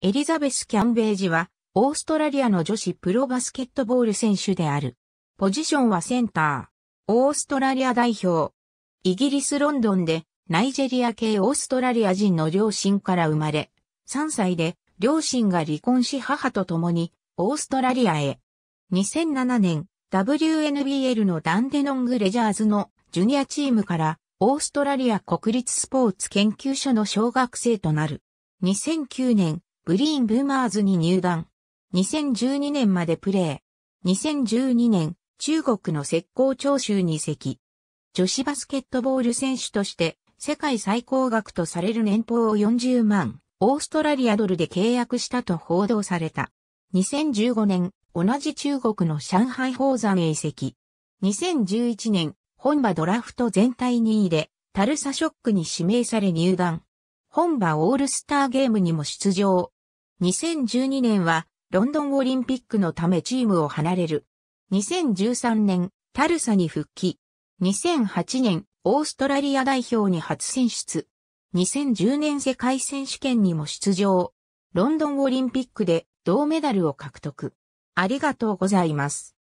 エリザベス・キャンベージは、オーストラリアの女子プロバスケットボール選手である。ポジションはセンター。オーストラリア代表。イギリス・ロンドンで、ナイジェリア系オーストラリア人の両親から生まれ、3歳で、両親が離婚し母と共に、オーストラリアへ。2007年、WNBL のダンデノング・レジャーズのジュニアチームから、オーストラリア国立スポーツ研究所の小学生となる。2009年、グリーン・ブーマーズに入団。2012年までプレー。2012年、中国の石膏徴収に籍。女子バスケットボール選手として、世界最高額とされる年俸を40万、オーストラリアドルで契約したと報道された。2015年、同じ中国の上海宝山へ移籍。2011年、本場ドラフト全体2位で、タルサショックに指名され入団。本場オールスターゲームにも出場。2012年はロンドンオリンピックのためチームを離れる。2013年、タルサに復帰。2008年、オーストラリア代表に初選出。2010年世界選手権にも出場。ロンドンオリンピックで銅メダルを獲得。ありがとうございます。